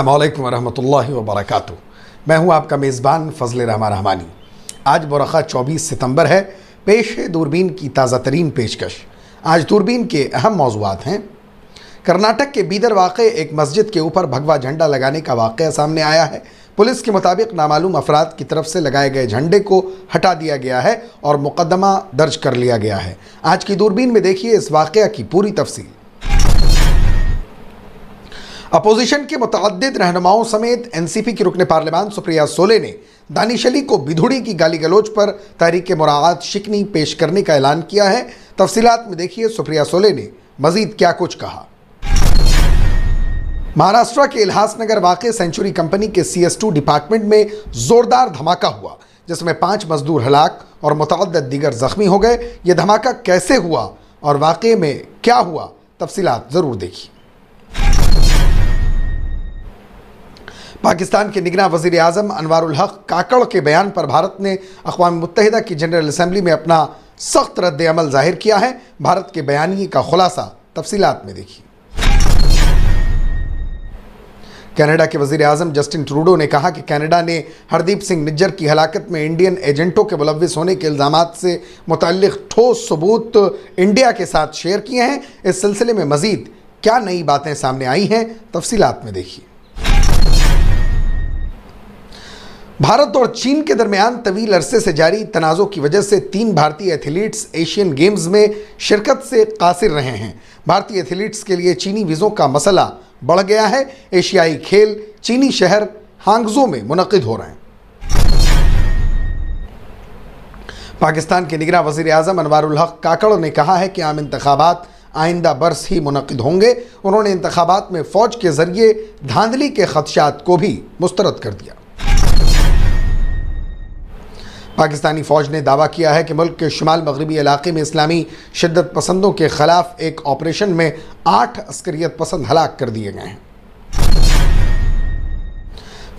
अल्लाम वरहमल वबरक मैं हूं आपका मेज़बान फजल रहमा रहमानी आज बरखा 24 सितंबर है पेश है दूरबीन की ताज़ा तरीन पेशकश आज दूरबीन के अहम मौजूद हैं कर्नाटक के बीदर वाक़ एक मस्जिद के ऊपर भगवा झंडा लगाने का वाक़ सामने आया है पुलिस के मुताबिक नामालूम अफराद की तरफ से लगाए गए झंडे को हटा दिया गया है और मुकदमा दर्ज कर लिया गया है आज की दूरबीन में देखिए इस वाक़ की पूरी तफसील अपोजिशन के मुतद रहनुमाओं समेत एनसीपी की रुकन पार्लियामान सुप्रिया सोले ने दानिश अली को बिधुड़ी की गाली गलोच पर तहरीक मुराद शिकनी पेश करने का ऐलान किया है तफसीत में देखिए सुप्रिया सोले ने मजीद क्या कुछ कहा महाराष्ट्र के इलाहासनगर वाक़ सेंचुरी कंपनी के सी एस टू डिपार्टमेंट में ज़ोरदार धमाका हुआ जिसमें पाँच मजदूर हलाक और मुतद दीगर ज़ख्मी हो गए ये धमाका कैसे हुआ और वाक़े में क्या हुआ तफसीत ज़रूर देखिए पाकिस्तान के निगरान वजीर अजम अनवारुल काकड़ के बयान पर भारत ने अकवा मुतहद की जनरल असम्बली में अपना सख्त रद्द अमल जाहिर किया है भारत के बयानी का खुलासा तफसीत में देखिए कनाडा के वजीर अजम जस्टिन ट्रूडो ने कहा कि कनाडा ने हरदीप सिंह निज्जर की हलाकत में इंडियन एजेंटों के मुलविस होने के इल्ज़ाम से मुतल ठोस सबूत इंडिया के साथ शेयर किए हैं इस सिलसिले में मज़ीद क्या नई बातें सामने आई हैं तफसीत में देखिए भारत और चीन के दरमियान तवील अरसे से जारी तनाज़ों की वजह से तीन भारतीय एथलीट्स एशियन गेम्स में शिरकत से कासिर रहे हैं भारतीय एथलीट्स के लिए चीनी वीज़ों का मसला बढ़ गया है एशियाई खेल चीनी शहर हांगजो में मुनद हो रहे हैं पाकिस्तान के निगरान वजीर अजम अनवर काकड़ ने कहा है कि आम इंतबात आइंदा बरस ही मुनद होंगे उन्होंने इंतबात में फ़ौज के ज़रिए धांधली के खदशात को भी मुस्तरद कर दिया पाकिस्तानी फ़ौज ने दावा किया है कि मुल्क के शुमाल मगरबी इलाके में इस्लामी शिदत पसंदों के खिलाफ एक ऑपरेशन में आठ अस्करियत पसंद हलाक कर दिए गए हैं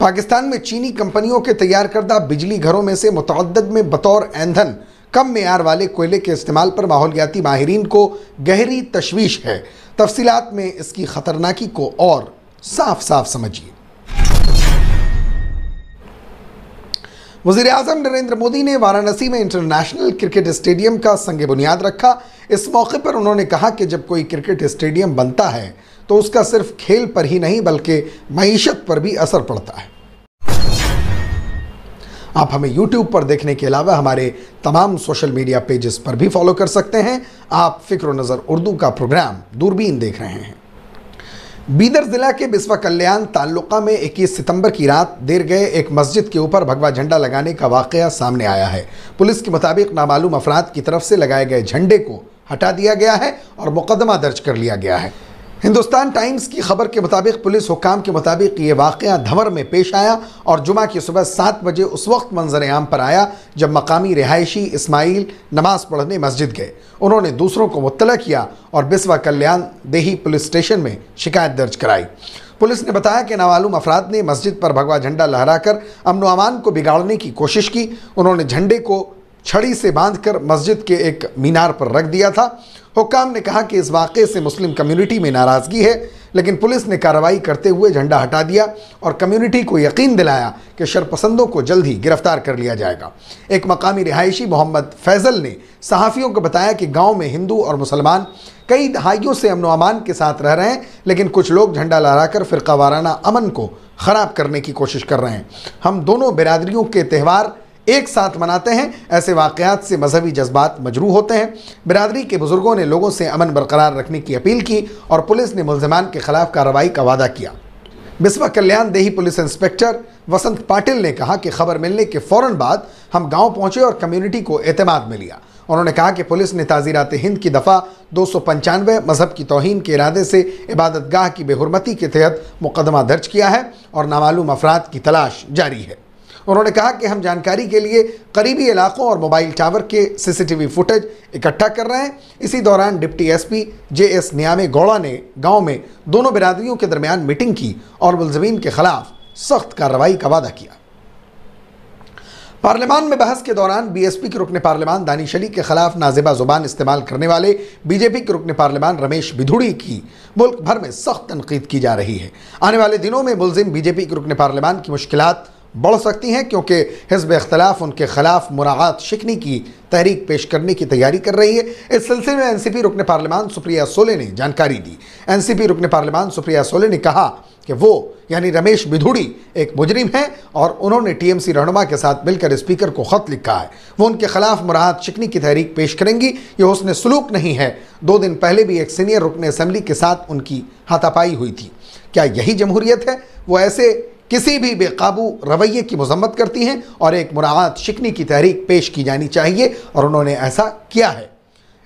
पाकिस्तान में चीनी कंपनियों के तैयार करदा बिजली घरों में से मुतद में बतौर ईंधन कम मैार वाले कोयले के इस्तेमाल पर माहौलियाती माहरीन को गहरी तशवीश है तफसीत में इसकी ख़तरनाकी को और साफ साफ समझिए वजीर अजम नरेंद्र मोदी ने वाराणसी में इंटरनेशनल क्रिकेट स्टेडियम का संग बुनियाद रखा इस मौके पर उन्होंने कहा कि जब कोई क्रिकेट स्टेडियम बनता है तो उसका सिर्फ खेल पर ही नहीं बल्कि मीशत पर भी असर पड़ता है आप हमें YouTube पर देखने के अलावा हमारे तमाम सोशल मीडिया पेजेस पर भी फॉलो कर सकते हैं आप फिक्र नज़र उर्दू का प्रोग्राम दूरबीन देख रहे हैं बीदर ज़िला के बिस्वा कल्याण ताल्लुका में 21 सितंबर की रात देर गए एक मस्जिद के ऊपर भगवा झंडा लगाने का वाक़ सामने आया है पुलिस के मुताबिक नामालूम अफराद की तरफ से लगाए गए झंडे को हटा दिया गया है और मुकदमा दर्ज कर लिया गया है हिंदुस्तान टाइम्स की खबर के मुताबिक पुलिस हुकाम के मुताबिक ये वाकया धंवर में पेश आया और जुमा की सुबह सात बजे उस वक्त मंजर आम पर आया जब मकामी रिहायशी इस्माइल नमाज पढ़ने मस्जिद गए उन्होंने दूसरों को मुतला किया और बिस्वा कल्याण देही पुलिस स्टेशन में शिकायत दर्ज कराई पुलिस ने बताया कि नामालूम अफराद ने मस्जिद पर भगवा झंडा लहराकर अमन अमान को बिगाड़ने की कोशिश की उन्होंने झंडे को छड़ी से बांधकर मस्जिद के एक मीनार पर रख दिया था हुकाम ने कहा कि इस वाक़े से मुस्लिम कम्युनिटी में नाराज़गी है लेकिन पुलिस ने कार्रवाई करते हुए झंडा हटा दिया और कम्युनिटी को यकीन दिलाया कि शरपसंदों को जल्द ही गिरफ्तार कर लिया जाएगा एक मकामी रिहायशी मोहम्मद फैज़ल ने सहाफ़ियों को बताया कि गांव में हिंदू और मुसलमान कई दहाइयों से अमन अमान के साथ रह रहे हैं लेकिन कुछ लोग झंडा लहराकर फ़िरका वाराना अमन को ख़राब करने की कोशिश कर रहे हैं हम दोनों बिरादरियों के त्यौहार एक साथ मनाते हैं ऐसे वाक़ात से मजहबी जज्बात मजरू होते हैं बिरादरी के बुज़ुर्गों ने लोगों से अमन बरकरार रखने की अपील की और पुलिस ने मुलजमान के खिलाफ कार्रवाई का वादा किया बिस्वा कल्याण देही पुलिस इंस्पेक्टर वसंत पाटिल ने कहा कि खबर मिलने के फ़ौर बाद हम गांव पहुंचे और कम्युनिटी को अतमाद में लिया उन्होंने कहा कि पुलिस ने ताज़ीरात हिंद की दफ़ा दो सौ पंचानवे मजहब की तोहन के इरादे से इबादत गाह की बेहरमती के तहत मुकदमा दर्ज किया है और नामालूम अफराद की तलाश जारी है उन्होंने कहा कि हम जानकारी के लिए करीबी इलाकों और मोबाइल टावर के सीसीटीवी फुटेज इकट्ठा कर रहे हैं इसी दौरान deputy SP J S Nyame Gowda ने गाँव में दोनों बिरादरियों के दरमियान मीटिंग की और मुलजमीन के खिलाफ सख्त कार्रवाई का वादा किया पार्लियामान में बहस के दौरान बीएसपी के रुकने पार्लियामान दानिश अली के खिलाफ नाजिबा जुबान इस्तेमाल करने वाले बीजेपी के रुकने पार्लियामान रमेश बिधुड़ी की मुल्क भर में सख्त तनकीद की जा रही है आने वाले दिनों में मुलजिम बीजेपी के रुकने पार्लियामान की मुश्किलात बढ़ सकती हैं क्योंकि हिजब अख्तिलाफ़ उनके खिलाफ मुराहत शिकनी की तहरीक पेश करने की तैयारी कर रही है इस सिलसिले में एन सी पी रुकन पार्लियामान सुप्रिया सोले ने जानकारी दी एन सी पी रुकन पार्लियामान सुप्रिया सोले ने कहा कि वो यानी रमेश बिधूड़ी एक मुजरिम हैं और उन्होंने टीएमसी रहनुमा के साथ मिलकर स्पीकर को ख़त लिखा है वो उनके खिलाफ मुराहत शिकनी की तहरीक पेश करेंगी ये उसने सलूक नहीं है दो दिन पहले भी एक सीनियर रुकन असम्बली के साथ उनकी हाथापाई हुई थी क्या यही जमहूरियत है वो ऐसे किसी भी बेकाबू रवैये की मजम्मत करती हैं और एक मुराद शिकनी की तहरीक पेश की जानी चाहिए और उन्होंने ऐसा किया है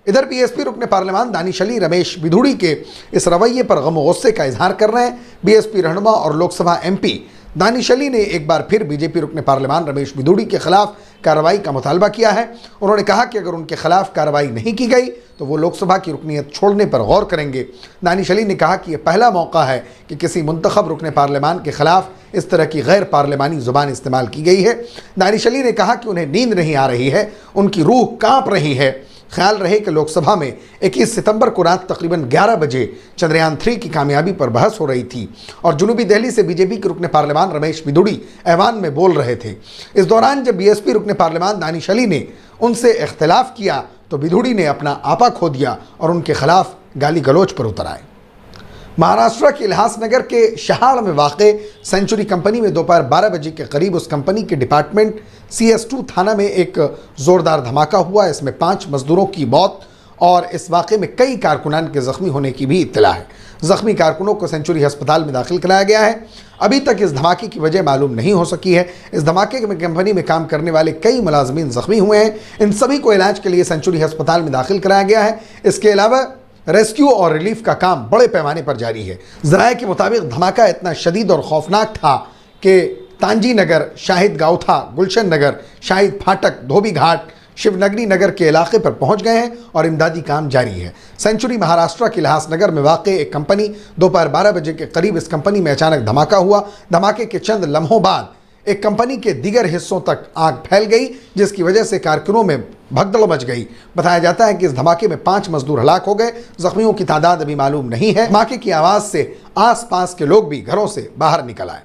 इधर पी एस पी रुकन पार्लियामान दानिश अली रमेश बिधुड़ी के इस रवैये पर गम गुस्से का इजहार कर रहे हैं बी एस पी रहनुमा और लोकसभा एम पी दानिश अली ने एक बार फिर बीजेपी रुकने पार्लियमान रमेश बिदूड़ी के खिलाफ कार्रवाई का मुतालबा किया है उन्होंने कहा कि अगर उनके खिलाफ कार्रवाई नहीं की गई तो वो लोकसभा की रुकनीत छोड़ने पर गौर करेंगे दानिश अली ने कहा कि यह पहला मौका है कि किसी मंतखब रुकन पार्लियमान के खिलाफ इस तरह की गैर पार्लियमानी जुबान इस्तेमाल की गई है दानिश अली ने कहा कि उन्हें नींद नहीं आ रही है उनकी रूह काँप रही है ख्याल रहे कि लोकसभा में 21 सितंबर को रात तकरीबन 11 बजे चंद्रयान थ्री की कामयाबी पर बहस हो रही थी और जुनूबी दहली से बीजेपी के रुकने पार्लियमान रमेश बिदुड़ी ऐवान में बोल रहे थे इस दौरान जब बीएसपी रुकने पार्लियमान दानिश अली ने उनसे इख्तलाफ किया तो बिदुड़ी ने अपना आपा खो दिया और उनके खिलाफ गाली गलोच पर उतर आए महाराष्ट्र के इलाहासनगर के शहाड़ में वाक़ सेंचुरी कंपनी में दोपहर बारह बजे के करीब उस कंपनी के डिपार्टमेंट टू थाना में एक ज़ोरदार धमाका हुआ इसमें पाँच मजदूरों की मौत और इस वाक़े में कई कारकुनान के ज़ख्मी होने की भी इतला है ज़ख्मी कारकुनों को सेंचुरी अस्पताल में दाखिल कराया गया है अभी तक इस धमाके की वजह मालूम नहीं हो सकी है इस धमाके में कंपनी में काम करने वाले कई मुलाजमीन ज़ख्मी हुए हैं इन सभी को इलाज के लिए सेंचुरी अस्पताल में दाखिल कराया गया है इसके अलावा रेस्क्यू और रिलीफ का काम बड़े पैमाने पर जारी है जराए के मुताबिक धमाका इतना शदीद और खौफनाक था कि तांजी नगर शाहिद गाउथा गुलशन नगर शाहिद फाटक धोबी घाट शिवनगरी नगर के इलाके पर पहुंच गए हैं और इमदादी काम जारी है सेंचुरी महाराष्ट्र के इलाहास नगर में वाक़ एक कंपनी दोपहर बारह बजे के करीब इस कंपनी में अचानक धमाका हुआ धमाके के चंद लम्हों बाद एक कंपनी के दीगर हिस्सों तक आग फैल गई जिसकी वजह से कारकुनों में भगदड़ मच गई बताया जाता है कि इस धमाके में पांच मजदूर हलाक हो गए जख्मियों की तादाद अभी मालूम नहीं है धमाके की आवाज़ से आसपास के लोग भी घरों से बाहर निकल आए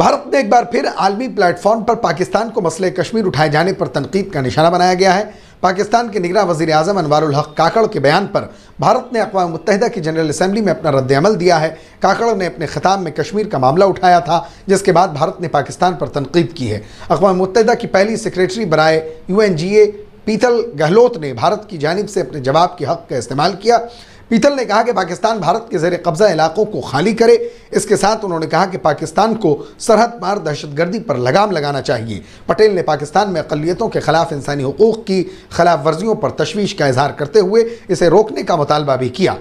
भारत में एक बार फिर आलमी प्लेटफॉर्म पर पाकिस्तान को मसले कश्मीर उठाए जाने पर तनकीद का निशाना बनाया गया है पाकिस्तान के निगरान वजी अजम अनवारुल हक काकड़ के बयान पर भारत ने अकवा मुतहदा की जनरल असम्बली में अपना रद्दमल दिया है काकड़ ने अपने खिताब में कश्मीर का मामला उठाया था जिसके बाद भारत ने पाकिस्तान पर तनकीद की है अकवा मुतहदा की पहली सेक्रेटरी बनाए यू एन जी ए पीतल गहलोत ने भारत की जानब से अपने जवाब के हक का इस्तेमाल किया पीतल ने कहा कि पाकिस्तान भारत के जेर कब्ज़ा इलाकों को खाली करे इसके साथ उन्होंने कहा कि पाकिस्तान को सरहद पार दहशतगर्दी पर लगाम लगाना चाहिए पटेल ने पाकिस्तान में अकलीतों के खिलाफ इंसानी हकूक़ की खिलाफ वर्जियों पर तशवीश का इजहार करते हुए इसे रोकने का मुतालबा भी किया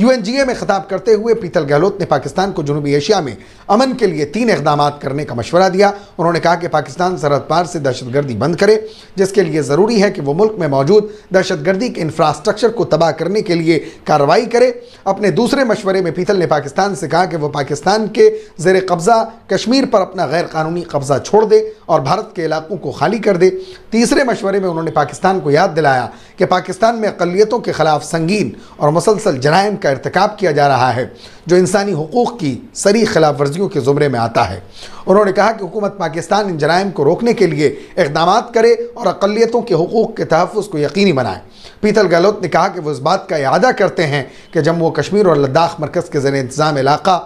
यूएनजीए में खिताब करते हुए पीतल गहलोत ने पाकिस्तान को जनूबी एशिया में अमन के लिए तीन इकदाम करने का मशवरा दिया उन्होंने कहा कि पाकिस्तान सरहद पार से दहशतगर्दी बंद करे जिसके लिए ज़रूरी है कि वो मुल्क में मौजूद दहशतगर्दी के इंफ्रास्ट्रक्चर को तबाह करने के लिए कार्रवाई करे अपने दूसरे मशवरे में पीतल ने पाकिस्तान से कहा कि वह पाकिस्तान के जेर कब्ज़ा कश्मीर पर अपना गैर कानूनी कब्ज़ा छोड़ दे और भारत के इलाकों को खाली कर दे तीसरे मशवरे में उन्होंने पाकिस्तान को याद दिलाया कि पाकिस्तान में अकलीतों के खिलाफ संगीन और मुसलसल जराइम का इरतकब किया जा रहा है जो इंसानी हकूक़ की सरी खिलाफ वर्जियों के ज़ुमरे में आता है उन्होंने कहा कि हुकूमत पाकिस्तान इन जराइम को रोकने के लिए इकदाम करे और अकलीतों के हकूक़ के तहफ़ को यकीनी बनाए पीतल गहलोत ने कहा कि वो इस बात का अदा करते हैं कि जम्मू कश्मीर और लद्दाख मरकज़ के ज़र इंतज़ाम इलाका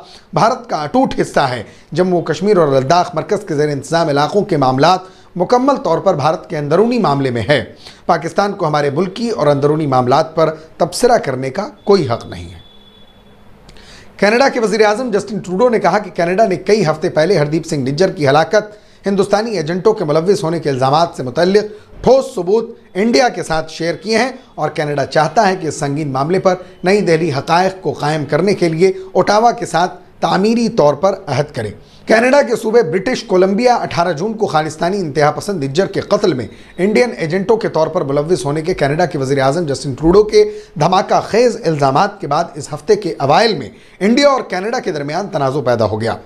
भारत का अटूट हिस्सा है जम्मू कश्मीर और लद्दाख मरकज़ के ज़र इंतज़ाम इलाक़ों के मामला मुकम्मल तौर पर भारत के अंदरूनी मामले में है पाकिस्तान को हमारे मुल्की और अंदरूनी मामला पर तबसरा करने का कोई हक नहीं है कनाडा के वजीर अजम जस्टिन ट्रूडो ने कहा कि कनाडा ने कई हफ्ते पहले हरदीप सिंह निज्जर की हलाकत हिंदुस्तानी एजेंटों के मुलविस होने के इल्ज़ाम से मुतल ठोस सबूत इंडिया के साथ शेयर किए हैं और कनाडा चाहता है कि इस संगीन मामले पर नई दिल्ली हक़ को कायम करने के लिए ओटावा के साथ तामीरी तौर पर अहद करें कनाडा के सूबे ब्रिटिश कोलंबिया 18 जून को खालिस्तानी इंतहा पसंद निज्जर के कत्ल में इंडियन एजेंटों के तौर पर मुलविस होने के कनाडा के वजी अजम जस्टिन ट्रूडो के धमाका खेज इल्जाम के बाद इस हफ्ते के अवायल में इंडिया और कनाडा के दरमियान तनाज़ पैदा हो गया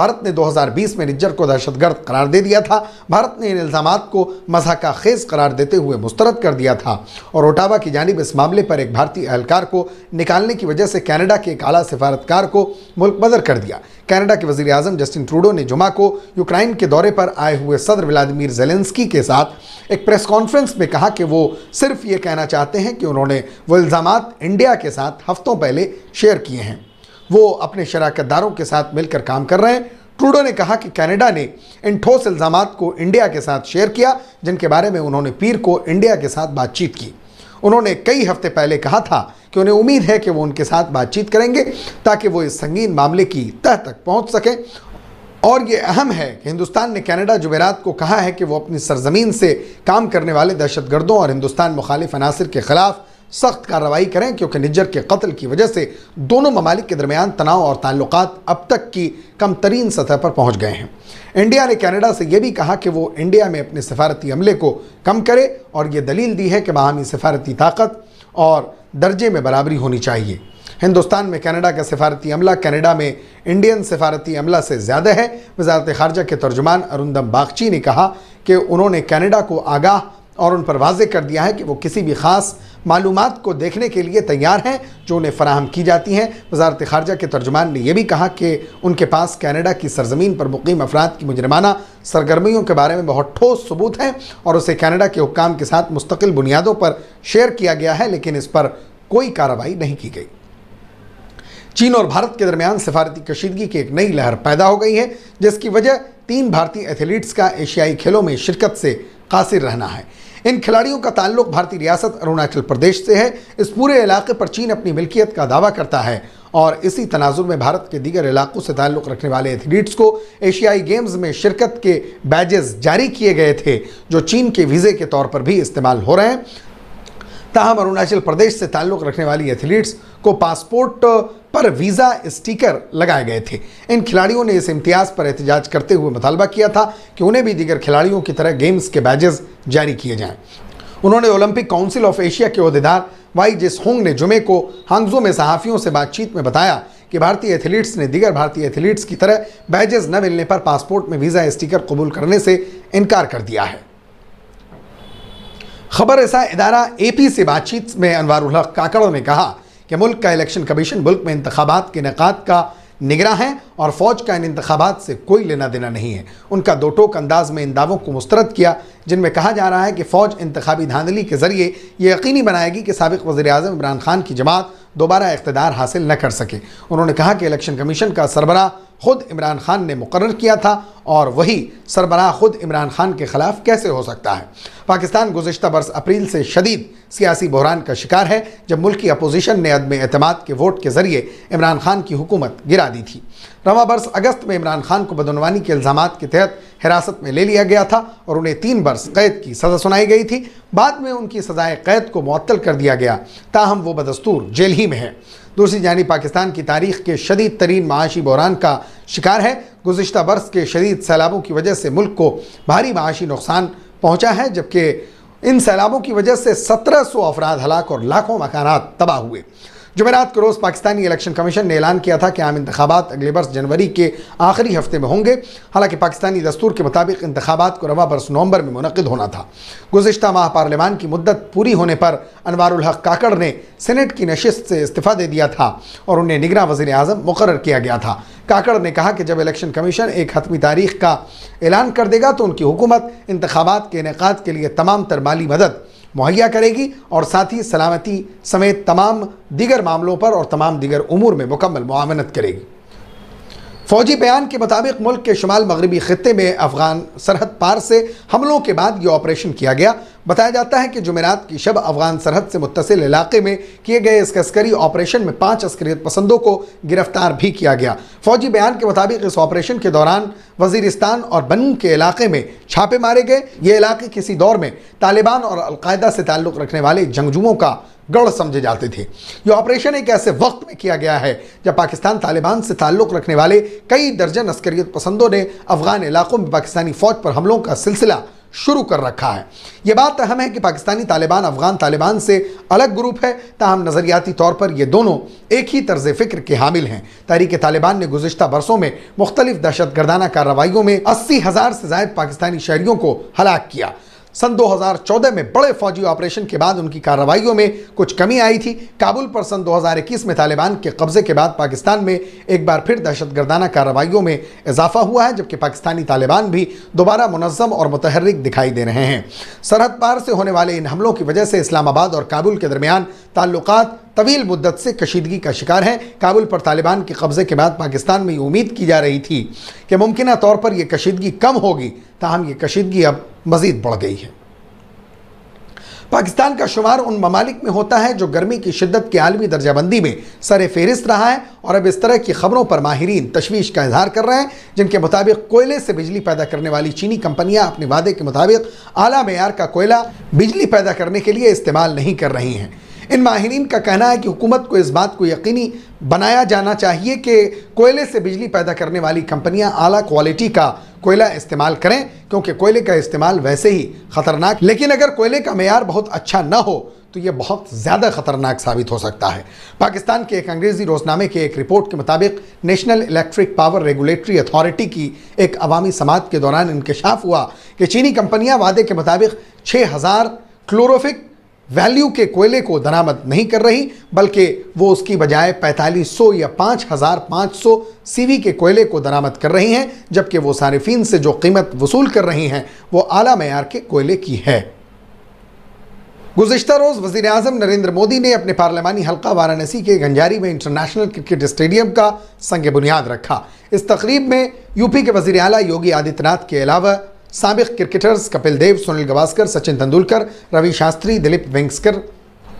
भारत ने 2020 में निज्जर को दहशतगर्द करार दे दिया था भारत ने इन इल्ज़ाम को मजाका खेज करार देते हुए मुस्तरद कर दिया था और ओटावा की जानब इस मामले पर एक भारतीय एहलकार को निकालने की वजह से कैनेडा के एक अला सिफारतकार को मुल्क बदर कर दिया कैनेडा के वजी अजम जस्टिन ट्रूडो ने जुमा को यूक्राइन के दौरे पर आए हुए सदर व्लादिमिर जेलेंस्की के साथ एक प्रेस कॉन्फ्रेंस में कहा कि वो सिर्फ ये कहना चाहते हैं कि उन्होंने वो इल्ज़ाम इंडिया के साथ हफ्तों पहले शेयर किए हैं वो अपने शराकतदारों के साथ मिलकर काम कर रहे हैं ट्रूडो ने कहा कि कनाडा ने इन ठोस इल्ज़ाम को इंडिया के साथ शेयर किया जिनके बारे में उन्होंने पीर को इंडिया के साथ बातचीत की उन्होंने कई हफ्ते पहले कहा था कि उन्हें उम्मीद है कि वो उनके साथ बातचीत करेंगे ताकि वो इस संगीन मामले की तह तक पहुंच सकें और ये अहम है कि हिंदुस्तान ने कनाडा जुमेरात को कहा है कि वो अपनी सरजमीन से काम करने वाले दहशतगर्दों और हिंदुस्तान मुखालिफ अनासर के खिलाफ सख्त कार्रवाई करें क्योंकि निज्जर के कत्ल की वजह से दोनों ममालिक के दरमियान तनाव और ताल्लुक अब तक की कम तरीन सतह पर पहुँच गए हैं इंडिया ने कैनेडा से यह भी कहा कि वो इंडिया में अपने सफारती अमले को कम करे और ये दलील दी है कि बाहमी सफारती ताकत और दर्जे में बराबरी होनी चाहिए हिंदुस्तान में कनाडा का सफारती अमला कनाडा में इंडियन सफारती अमला से ज़्यादा है वजारत खारजा के तर्जुमान अरुंदम बागची ने कहा कि उन्होंने कनाडा को आगाह और उन पर वाज कर दिया है कि वो किसी भी ख़ास मालूम को देखने के लिए तैयार हैं जो उन्हें फराहम की जाती हैं वजारत खारजा के तर्जुमान ने यह भी कहा कि उनके पास कैनेडा की सरजमीन पर मुकम अफराद की मुजरमाना सरगर्मियों के बारे में बहुत ठोस सबूत हैं और उसे कैनेडा के हुकाम के साथ मुस्तकिल बुनियादों पर शेयर किया गया है लेकिन इस पर कोई कार्रवाई नहीं की गई चीन और भारत के दरमियान सफारती कशीदगी की एक नई लहर पैदा हो गई है जिसकी वजह तीन भारतीय एथलीट्स का एशियाई खेलों में शिरकत से कासिर रहना है इन खिलाड़ियों का ताल्लुक भारतीय रियासत अरुणाचल प्रदेश से है इस पूरे इलाके पर चीन अपनी मिल्कियत का दावा करता है और इसी तनाजुर में भारत के दीगर इलाकों से ताल्लुक़ रखने वाले एथलीट्स को एशियाई गेम्स में शिरकत के बैजेस जारी किए गए थे जो चीन के वीज़े के तौर पर भी इस्तेमाल हो रहे हैं ताहम अरुणाचल प्रदेश से ताल्लुक़ रखने वाली एथलीट्स को पासपोर्ट पर वीज़ा स्टिकर लगाए गए थे इन खिलाड़ियों ने इस इम्तियाज़ पर एहतजाज करते हुए मुतालबा किया था कि उन्हें भी दीगर खिलाड़ियों की तरह गेम्स के बैजेस जारी किए जाएं उन्होंने ओलंपिक काउंसिल ऑफ एशिया के अहदेदार वाई जिस होंग ने जुमे को हांगजो में सहाफ़ियों से बातचीत में बताया कि भारतीय एथलीट्स ने दीगर भारतीय एथलीट्स की तरह बैजेस न मिलने पर पासपोर्ट में वीज़ा स्टिकर कबूल करने से इनकार कर दिया है खबर ऐसा इदारा एपी से बातचीत में अनवारुल हक काकड़ों ने कहा कि मुल्क का इलेक्शन कमीशन मुल्क में इंतबात के नक़ात का निगरा है और फ़ौज का इन इंतबात से कोई लेना देना नहीं है उनका दो टोक अंदाज में इन दावों को मुस्तरद किया जिनमें कहा जा रहा है कि फ़ौज इंतबी धांधली के ज़रिए ये यकीनी बनाएगी कि सबक वज़ी अजम इमरान खान की जमात दोबारा इकतदार हासिल न कर सके उन्होंने कहा कि इलेक्शन कमीशन का सरबरा ख़ुद इमरान खान ने मुकर किया था और वही सरबराह ख़ुद इमरान खान के ख़िलाफ़ कैसे हो सकता है पाकिस्तान गुजशत बरस अप्रैल से शदीद सियासी बहरान का शिकार है जब मुल्क की अपोजिशन ने अदम अतमाद के वोट के ज़रिए इमरान खान की हुकूमत गिरा दी थी रवा बरस अगस्त में इमरान खान को बदनवानी के इल्ज़ाम के तहत हिरासत में ले लिया गया था और उन्हें तीन बरस कैद की सज़ा सुनाई गई थी बाद में उनकी सज़ाए कैद को मअतल कर दिया गया ताहम वो बदस्तूर जेल ही में है दूसरी जानी पाकिस्तान की तारीख के शदीद तरीन माशी बहरान का शिकार है गुजशत बरस के शदीद सैलाबों की वजह से मुल्क को भारी माशी नुकसान पहुँचा है जबकि इन सैलाबों की वजह से सत्रह सौ अफराद हलाक और लाखों मकाना तबाह हुए जमेरात को रोज़ पाकिस्तानी इलेक्शन कमीशन ने ऐलान किया था कि आम इंतबात अगले वर्ष जनवरी के आखिरी हफ्ते में होंगे हालांकि पाकिस्तानी दस्तूर के मुताबिक इंतबात को रवा बरस नवंबर में मुनद होना था गुजशत माह पार्लियामान की मदत पूरी होने पर अनवारुल हक काकड़ ने सेनेट की नशस्त से इस्तीफ़ा दे दिया था और उन्हें निगरान वजीर अजम मुकर किया गया था काकड़ ने कहा कि जब इलेक्शन कमीशन एक हतमी तारीख का ऐलान कर देगा तो उनकी हुकूमत इंतबात के इनका के लिए तमाम तर माली मदद मुहैया करेगी और साथ ही सलामती समेत तमाम दीगर मामलों पर और तमाम दीगर उमूर में मुकम्मल मामनत करेगी फौजी बयान के मुताबिक मुल्क के शुमाल मगरबी खत्े में अफगान सरहद पार से हमलों के बाद ये ऑपरेशन किया गया बताया जाता है कि जुमेरात की शब अफगान सरहद से मुतसिल इलाके में किए गए इस तस्करी ऑपरेशन में पाँच अस्करियत पसंदों को गिरफ्तार भी किया गया फौजी बयान के मुताबिक इस ऑपरेशन के दौरान वजीरिस्तान और बन के इलाके में छापे मारे गए ये इलाके किसी दौर में तालिबान और अलकायदा से ताल्लुक़ रखने वाले जंगजुओं का गढ़ समझे जाते थे ये ऑपरेशन एक ऐसे वक्त में किया गया है जब पाकिस्तान तालिबान से ताल्लुक़ रखने वाले कई दर्जन अस्करियत पसंदों ने अफगान इलाकों में पाकिस्तानी फ़ौज पर हमलों का सिलसिला शुरू कर रखा है यह बात अहम तो है कि पाकिस्तानी तालिबान अफगान तालिबान से अलग ग्रुप है ताहम नज़रियाती तौर पर यह दोनों एक ही तर्ज फ़िक्र के हामिल हैं तहरीक तालिबान ने गुजशत बरसों में मुख्तलिफ दहशत गर्दाना कार्रवाइयों में अस्सी हज़ार से जायद पाकिस्तानी शहरीों को हलाक किया सन 2014 में बड़े फौजी ऑपरेशन के बाद उनकी कार्रवाइयों में कुछ कमी आई थी काबुल पर सन 2021 में तालिबान के कब्जे के बाद पाकिस्तान में एक बार फिर दहशत गर्दाना कार्रवाइयों में इजाफा हुआ है जबकि पाकिस्तानी तालिबान भी दोबारा मुनज़म और मुतहरक दिखाई दे रहे हैं सरहद पार से होने वाले इन हमलों की वजह से इस्लामाबाद और काबुल के दरमियान ताल्लुक तवील मुद्दत से कशीदगी का शिकार हैं काबुल पर तालिबान के कब्ज़े के बाद पाकिस्तान में ये उम्मीद की जा रही थी कि मुमकिन तौर पर यह कशीदगी कम होगी ताहम ये कशीदगी अब मज़ीद बढ़ गई है पाकिस्तान का शुमार उन ममालिक में होता है जो गर्मी की शिद्दत की आलमी दर्जाबंदी में सर फहरिस्त रहा है और अब इस तरह की खबरों पर माहरीन तशवीश का इजहार कर रहे हैं जिनके मुताबिक कोयले से बिजली पैदा करने वाली चीनी कंपनियां अपने वादे के मुताबिक आला मैार का कोयला बिजली पैदा करने के लिए इस्तेमाल नहीं कर रही हैं इन माहरीन का कहना है कि हुकूमत को इस बात को यकीनी बनाया जाना चाहिए कि कोयले से बिजली पैदा करने वाली कंपनियां आला क्वालिटी का कोयला इस्तेमाल करें क्योंकि कोयले का इस्तेमाल वैसे ही ख़तरनाक लेकिन अगर कोयले का मैार बहुत अच्छा ना हो तो ये बहुत ज़्यादा ख़तरनाक साबित हो सकता है पाकिस्तान के एक अंग्रेज़ी रोजनामे के एक रिपोर्ट के मुताबिक national electric power regulatory authority की एक अवामी समात के दौरान इंकशाफ हुआ कि चीनी कंपनियां वादे के मुताबिक छः हज़ार क्लोरोफिक वैल्यू के कोयले को दरामद नहीं कर रही बल्कि वो उसकी बजाय 4500 या 5500 सीवी के कोयले को दरामद कर रही हैं जबकि वो सारिफिन से जो कीमत वसूल कर रही हैं वो आला मैार के कोयले की है गुजशत रोज़ वजी अजम नरेंद्र मोदी ने अपने पार्लियामानी हलका वाराणसी के गंजारी में इंटरनेशनल क्रिकेट स्टेडियम का संग बुनियाद रखा इस तकरीब में यूपी के वजी अला योगी आदित्यनाथ के अलावा सबक क्रिकेटर्स कपिल देव सुनील गवास्कर सचिन तेंदुलकर रवि शास्त्री दिलीप वेंगस्कर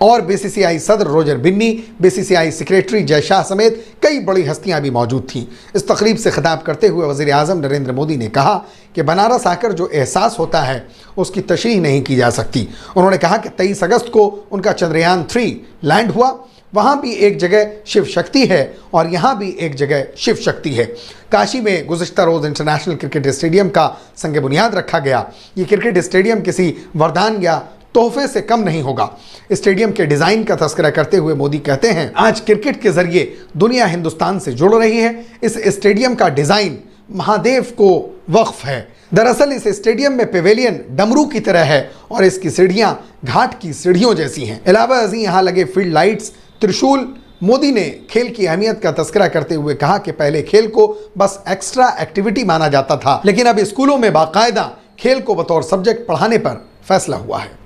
और बीसीसीआई सदर रोजर बिन्नी बीसीसीआई सेक्रेटरी जय शाह समेत कई बड़ी हस्तियां भी मौजूद थीं इस तकरीब से खिताब करते हुए वजीर अजम नरेंद्र मोदी ने कहा कि बनारस आकर जो एहसास होता है उसकी तशरी नहीं की जा सकती उन्होंने कहा कि तेईस अगस्त को उनका चंद्रयान थ्री लैंड हुआ वहाँ भी एक जगह शिव शक्ति है और यहाँ भी एक जगह शिव शक्ति है काशी में गुजशत रोज़ इंटरनेशनल क्रिकेट स्टेडियम का संग बुनियाद रखा गया ये क्रिकेट स्टेडियम किसी वरदान या तोहफे से कम नहीं होगा स्टेडियम के डिज़ाइन का तस्करा करते हुए मोदी कहते हैं आज क्रिकेट के जरिए दुनिया हिंदुस्तान से जुड़ रही है इस स्टेडियम का डिज़ाइन महादेव को वक्फ है दरअसल इस स्टेडियम में पेवेलियन डमरू की तरह है और इसकी सीढ़ियाँ घाट की सीढ़ियों जैसी हैं अलावा अजी यहाँ लगे फील्ड लाइट्स त्रिशूल मोदी ने खेल की अहमियत का तस्करा करते हुए कहा कि पहले खेल को बस एक्स्ट्रा एक्टिविटी माना जाता था लेकिन अब स्कूलों में बाकायदा खेल को बतौर सब्जेक्ट पढ़ाने पर फैसला हुआ है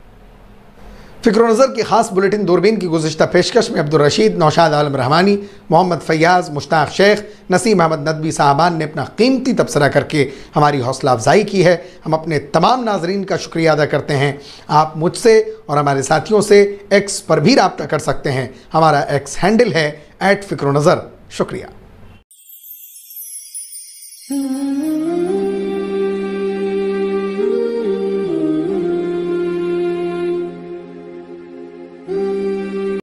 फिक्र नज़र की खास बुलेटिन दूरबीन की गुजशत पेशकश में अब्दुल रशीद नौशाद आलम रहमानी मोहम्मद फैयाज़ मुश्ताक शेख नसीम अहमद नदवी साहबान ने अपना कीमती तबसरा करके हमारी हौसला अफजाई की है हम अपने तमाम नाजरन का शुक्रिया अदा करते हैं आप मुझसे और हमारे साथियों से एक्स पर भी रबता कर सकते हैं हमारा एक्स हैंडल है एट फ़िक्र नज़र शुक्रिया